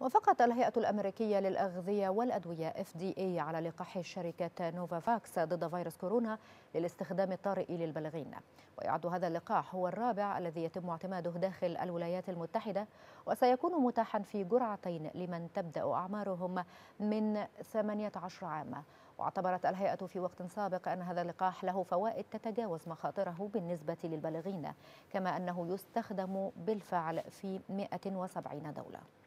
وافقت الهيئة الأمريكية للأغذية والأدوية FDA على لقاح شركة نوفافاكس ضد فيروس كورونا للاستخدام الطارئ للبالغين ويعد هذا اللقاح هو الرابع الذي يتم اعتماده داخل الولايات المتحدة وسيكون متاحا في جرعتين لمن تبدأ أعمارهم من 18 عاما واعتبرت الهيئة في وقت سابق أن هذا اللقاح له فوائد تتجاوز مخاطره بالنسبة للبالغين كما أنه يستخدم بالفعل في 170 دولة